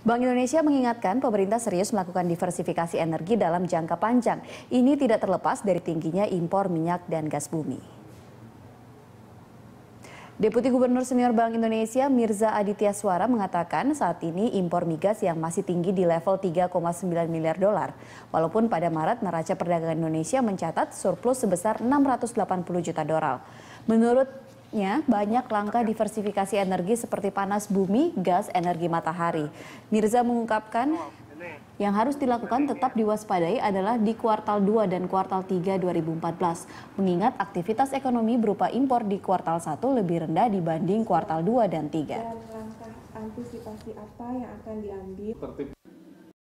Bank Indonesia mengingatkan pemerintah serius melakukan diversifikasi energi dalam jangka panjang. Ini tidak terlepas dari tingginya impor minyak dan gas bumi. Deputi Gubernur Senior Bank Indonesia Mirza Aditya Suara mengatakan saat ini impor migas yang masih tinggi di level 3,9 miliar dolar. Walaupun pada Maret neraca perdagangan Indonesia mencatat surplus sebesar 680 juta dolar. Menurut Nya, banyak langkah diversifikasi energi seperti panas bumi, gas, energi matahari. Mirza mengungkapkan yang harus dilakukan tetap diwaspadai adalah di kuartal 2 dan kuartal 3 2014, mengingat aktivitas ekonomi berupa impor di kuartal 1 lebih rendah dibanding kuartal 2 dan 3. Dan langkah antisipasi apa yang akan diambil?